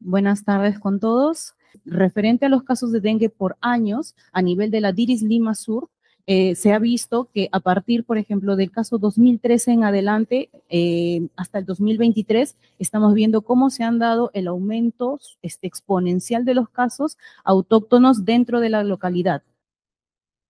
buenas tardes con todos. Referente a los casos de dengue por años, a nivel de la Diris Lima Sur, eh, se ha visto que a partir, por ejemplo, del caso 2013 en adelante, eh, hasta el 2023, estamos viendo cómo se han dado el aumento este, exponencial de los casos autóctonos dentro de la localidad.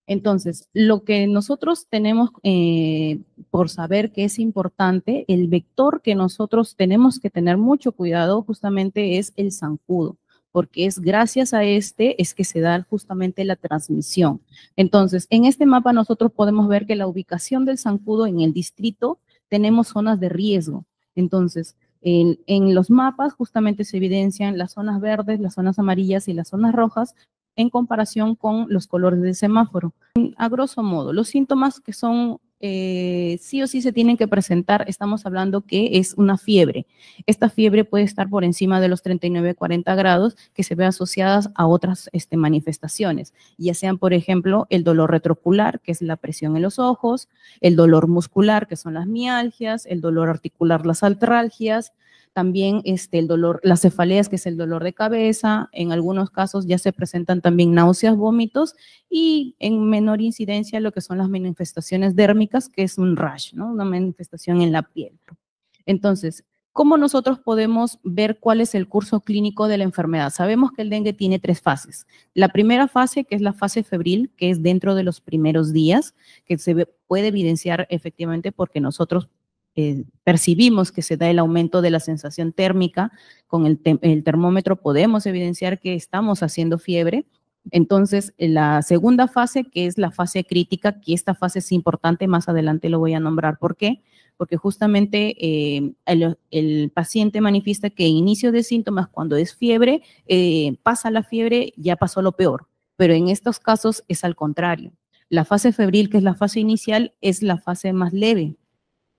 Entonces, lo que nosotros tenemos eh, por saber que es importante, el vector que nosotros tenemos que tener mucho cuidado justamente es el zancudo porque es gracias a este es que se da justamente la transmisión. Entonces, en este mapa nosotros podemos ver que la ubicación del zancudo en el distrito tenemos zonas de riesgo. Entonces, en, los mapas justamente se evidencian las zonas verdes, las zonas amarillas y las zonas rojas en comparación con los colores del semáforo. A grosso modo, los síntomas que son eh, sí o sí se tienen que presentar, estamos hablando que es una fiebre. Esta fiebre puede estar por encima de los 39-40 grados que se ve asociadas a otras este, manifestaciones, ya sean, por ejemplo, el dolor retrocular, que es la presión en los ojos, el dolor muscular, que son las mialgias, el dolor articular, las altralgias, también este, el dolor, las cefaleas, que es el dolor de cabeza. En algunos casos ya se presentan también náuseas, vómitos y en menor incidencia lo que son las manifestaciones dérmicas, que es un rash, ¿no? una manifestación en la piel. Entonces, ¿Cómo nosotros podemos ver cuál es el curso clínico de la enfermedad? Sabemos que el dengue tiene tres fases. La primera fase, que es la fase febril, que es dentro de los primeros días, que se puede evidenciar efectivamente porque nosotros eh, percibimos que se da el aumento de la sensación térmica con el, termómetro, podemos evidenciar que estamos haciendo fiebre. Entonces, eh, la segunda fase, que es la fase crítica, que esta fase es importante, más adelante lo voy a nombrar. ¿Por qué? Porque justamente eh, el, paciente manifiesta que inicio de síntomas cuando es fiebre, pasa la fiebre, ya pasó lo peor. Pero en estos casos es al contrario. La fase febril, que es la fase inicial, es la fase más leve,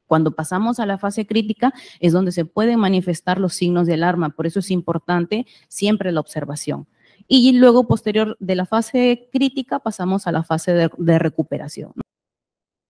cuando pasamos a la fase crítica es donde se pueden manifestar los signos de alarma, por eso es importante siempre la observación. Y luego, posterior de la fase crítica, pasamos a la fase de, recuperación.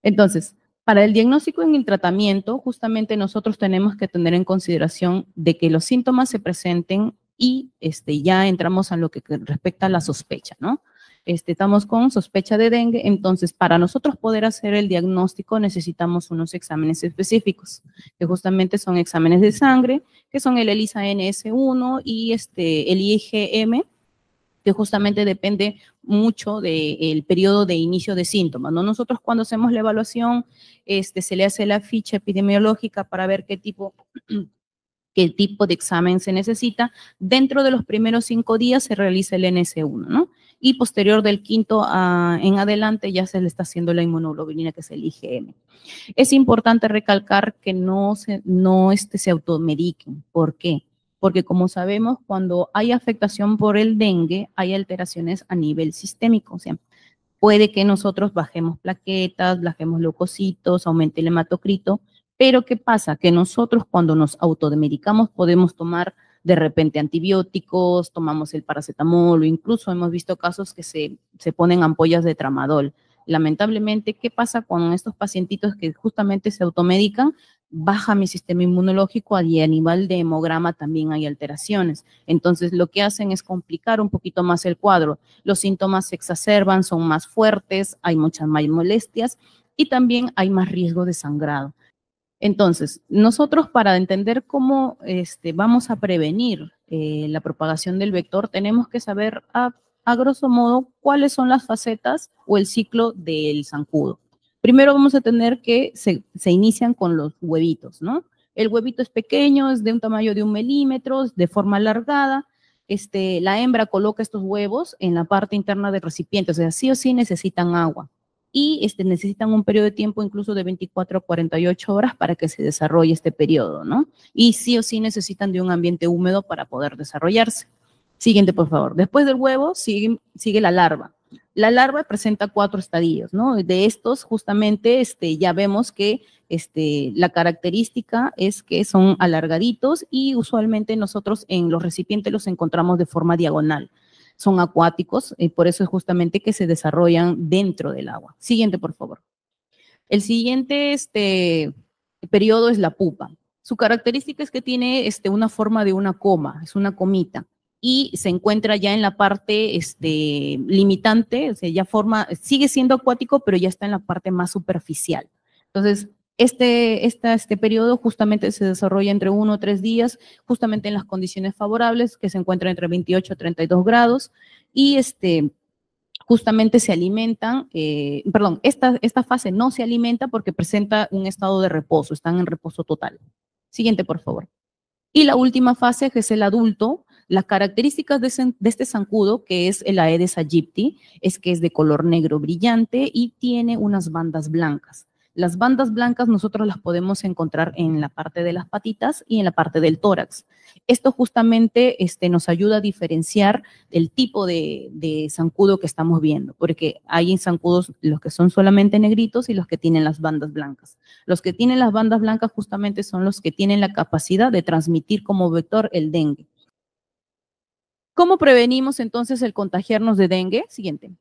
Entonces, para el diagnóstico en el tratamiento, justamente nosotros tenemos que tener en consideración de que los síntomas se presenten y este, ya entramos a lo que respecta a la sospecha, ¿no? Este, estamos con sospecha de dengue, entonces para nosotros poder hacer el diagnóstico necesitamos unos exámenes específicos, que justamente son exámenes de sangre, que son el ELISA NS1 y este, el IgM, que justamente depende mucho del periodo de inicio de síntomas. ¿no? Nosotros cuando hacemos la evaluación, este, se le hace la ficha epidemiológica para ver qué tipo el tipo de examen se necesita. Dentro de los primeros cinco días se realiza el NS1, ¿no? Y posterior del quinto ah, en adelante ya se le está haciendo la inmunoglobulina, que es el IgM. Es importante recalcar que no se, no este, se automediquen. ¿Por qué? Porque como sabemos, cuando hay afectación por el dengue, hay alteraciones a nivel sistémico. O sea, puede que nosotros bajemos plaquetas, bajemos leucocitos, aumente el hematocrito, pero ¿qué pasa? Que nosotros cuando nos automedicamos podemos tomar de repente antibióticos, tomamos el paracetamol o incluso hemos visto casos que se, se ponen ampollas de tramadol. Lamentablemente, ¿qué pasa con estos pacientitos que justamente se automedican? Baja mi sistema inmunológico y a nivel de hemograma también hay alteraciones. Entonces, lo que hacen es complicar un poquito más el cuadro. Los síntomas se exacerban, son más fuertes, hay muchas más molestias y también hay más riesgo de sangrado. Entonces, nosotros para entender cómo este, vamos a prevenir eh, la propagación del vector, tenemos que saber a, grosso modo cuáles son las facetas o el ciclo del zancudo. Primero vamos a tener que se, inician con los huevitos, ¿no? El huevito es pequeño, es de un tamaño de un milímetro, de forma alargada, este, la hembra coloca estos huevos en la parte interna del recipiente, o sea, sí o sí necesitan agua y este, necesitan un periodo de tiempo incluso de 24 a 48 horas para que se desarrolle este periodo, ¿no? Y sí o sí necesitan de un ambiente húmedo para poder desarrollarse. Siguiente, por favor. Después del huevo sigue, sigue la larva. La larva presenta cuatro estadios, ¿no? De estos, justamente, este, ya vemos que este, la característica es que son alargaditos y usualmente nosotros en los recipientes los encontramos de forma diagonal son acuáticos y por eso es justamente que se desarrollan dentro del agua. Siguiente, por favor. El siguiente este, periodo es la pupa. Su característica es que tiene este, una forma de una coma, es una comita, y se encuentra ya en la parte este, limitante, o sea, ya forma, sigue siendo acuático, pero ya está en la parte más superficial. Entonces, este, este, periodo justamente se desarrolla entre uno o tres días, justamente en las condiciones favorables, que se encuentran entre 28 a 32 grados, y este, justamente se alimentan, eh, perdón, esta, fase no se alimenta porque presenta un estado de reposo, están en reposo total. Siguiente, por favor. Y la última fase, que es el adulto, las características de, de este zancudo, que es el Aedes aegypti, es que es de color negro brillante y tiene unas bandas blancas. Las bandas blancas nosotros las podemos encontrar en la parte de las patitas y en la parte del tórax. Esto justamente este, nos ayuda a diferenciar el tipo de, de zancudo que estamos viendo, porque hay zancudos los que son solamente negritos y los que tienen las bandas blancas. Los que tienen las bandas blancas justamente son los que tienen la capacidad de transmitir como vector el dengue. ¿Cómo prevenimos entonces el contagiarnos de dengue? Siguiente.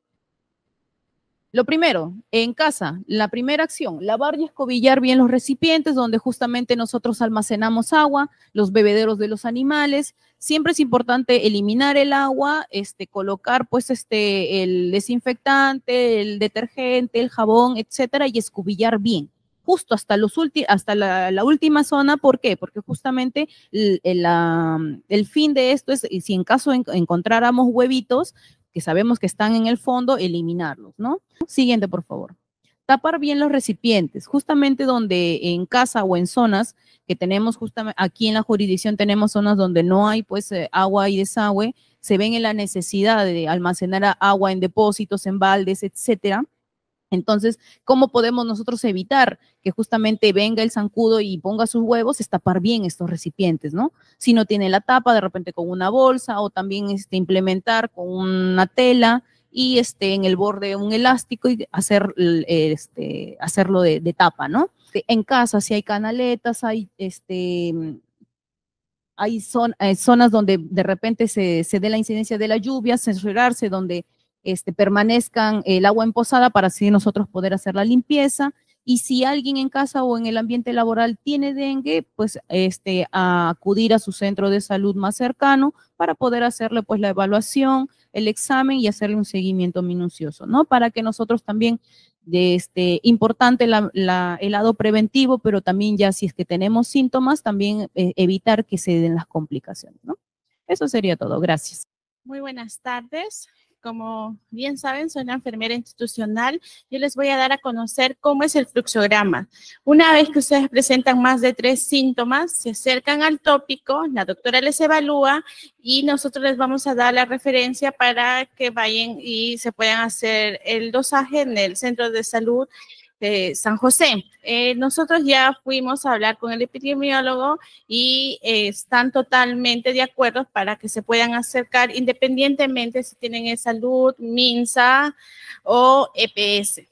Lo primero, en casa, la primera acción, lavar y escobillar bien los recipientes donde justamente nosotros almacenamos agua, los bebederos de los animales. Siempre es importante eliminar el agua, este, colocar pues este, el desinfectante, el detergente, el jabón, etcétera, y escobillar bien justo hasta, los hasta la, última zona. ¿Por qué? Porque justamente el, el, fin de esto es, si en caso encontráramos huevitos, que sabemos que están en el fondo, eliminarlos, ¿no? Siguiente, por favor. Tapar bien los recipientes, justamente donde en casa o en zonas que tenemos, justamente aquí en la jurisdicción tenemos zonas donde no hay pues eh, agua y desagüe, se ven en la necesidad de almacenar agua en depósitos, en baldes, etcétera entonces, ¿cómo podemos nosotros evitar que justamente venga el zancudo y ponga sus huevos? Es tapar bien estos recipientes, ¿no? Si no tiene la tapa, de repente con una bolsa o también este, implementar con una tela y este, en el borde un elástico y hacer, este, hacerlo de, tapa, ¿no? Este, en casa, si hay canaletas, hay este, hay eh, zonas donde de repente se, se dé la incidencia de la lluvia, censurarse, donde este, permanezcan eh, el agua en posada para así nosotros poder hacer la limpieza. Y si alguien en casa o en el ambiente laboral tiene dengue, pues este, acudir a su centro de salud más cercano para poder hacerle pues la evaluación, el examen y hacerle un seguimiento minucioso, ¿no? Para que nosotros también, de este, importante la, el lado preventivo, pero también ya si es que tenemos síntomas, también eh, evitar que se den las complicaciones, ¿no? Eso sería todo, gracias. Muy buenas tardes como bien saben, soy una enfermera institucional. Yo les voy a dar a conocer cómo es el fluxograma. Una vez que ustedes presentan más de tres síntomas, se acercan al tópico, la doctora les evalúa y nosotros les vamos a dar la referencia para que vayan y se puedan hacer el dosaje en el centro de salud San José. Eh, nosotros ya fuimos a hablar con el epidemiólogo y eh, están totalmente de acuerdo para que se puedan acercar independientemente si tienen salud, MINSA o EPS.